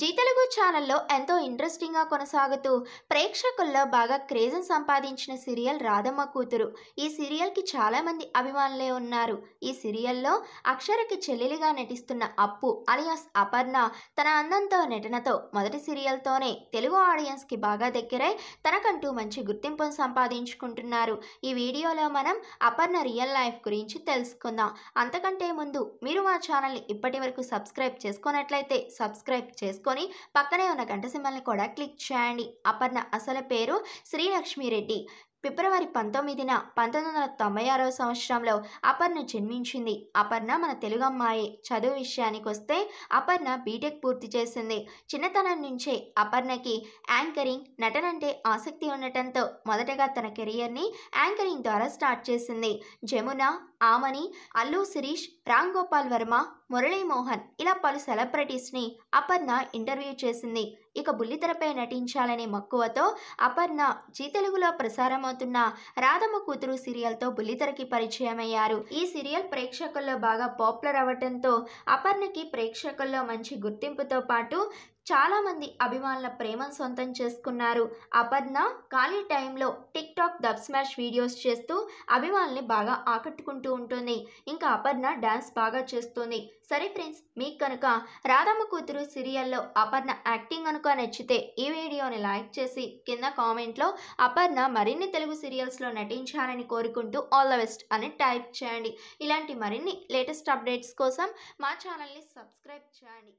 జీతెలుగు ఛానల్లో ఎంతో ఇంట్రెస్టింగ్గా కొనసాగుతూ ప్రేక్షకుల్లో బాగా క్రేజ్ని సంపాదించిన సీరియల్ రాధమ్మ కూతురు ఈ సీరియల్కి చాలామంది అభిమానులే ఉన్నారు ఈ సీరియల్లో అక్షరకి చెల్లెలిగా నటిస్తున్న అప్పు అలియాస్ అపర్ణ తన అందంతో నటనతో మొదటి సీరియల్తోనే తెలుగు ఆడియన్స్కి బాగా దగ్గరై తనకంటూ మంచి గుర్తింపును సంపాదించుకుంటున్నారు ఈ వీడియోలో మనం అపర్ణ రియల్ లైఫ్ గురించి తెలుసుకుందాం అంతకంటే ముందు మీరు మా ఛానల్ని ఇప్పటి వరకు సబ్స్క్రైబ్ చేసుకున్నట్లయితే సబ్స్క్రైబ్ చేసుకో తీసుకొని పక్కనే ఉన్న గంట సింబల్ని కూడా క్లిక్ చేయండి అపర్ణ అసలు పేరు శ్రీలక్ష్మిరెడ్డి ఫిబ్రవరి పంతొమ్మిదిన పంతొమ్మిది వందల తొంభై ఆరవ సంవత్సరంలో అపర్ణ జన్మించింది అపర్ణ మన తెలుగు అమ్మాయి చదువు విషయానికి వస్తే అపర్ణ బీటెక్ పూర్తి చేసింది చిన్నతనం నుంచే అపర్ణకి యాంకరింగ్ నటనంటే ఆసక్తి ఉండటంతో మొదటగా తన కెరియర్ని యాంకరింగ్ ద్వారా స్టార్ట్ చేసింది జమున ఆమని అల్లు శిరీష్ రామ్ గోపాల్ వర్మ మురళీమోహన్ ఇలా పలు సెలబ్రిటీస్ని అపర్ణ ఇంటర్వ్యూ చేసింది ఇక బుల్లితెరపై నటించాలనే మక్కువతో అపర్ణ జీ తెలుగులో ప్రసారమవుతున్న రాధమ్మ కూతురు సీరియల్తో బుల్లితెరకి పరిచయమయ్యారు ఈ సీరియల్ ప్రేక్షకుల్లో బాగా పాపులర్ అవ్వటంతో అపర్ణకి ప్రేక్షకుల్లో మంచి గుర్తింపుతో పాటు చాలామంది అభిమానుల ప్రేమను సొంతం చేసుకున్నారు అపర్ణ ఖాళీ టైంలో TikTok Dubsmash videos చేస్తూ అభిమానుల్ని బాగా ఆకట్టుకుంటూ ఉంటుంది ఇంకా అపర్ణ డ్యాన్స్ బాగా చేస్తుంది సరే ఫ్రెండ్స్ మీకు కనుక రాధమ్మ కూతురు సీరియల్లో అపర్ణ యాక్టింగ్ కనుక నచ్చితే ఈ వీడియోని లైక్ చేసి కింద కామెంట్లో అపర్ణ మరిన్ని తెలుగు సీరియల్స్లో నటించాలని కోరుకుంటూ ఆల్ ద బెస్ట్ అని టైప్ చేయండి ఇలాంటి మరిన్ని లేటెస్ట్ అప్డేట్స్ కోసం మా ఛానల్ని సబ్స్క్రైబ్ చేయండి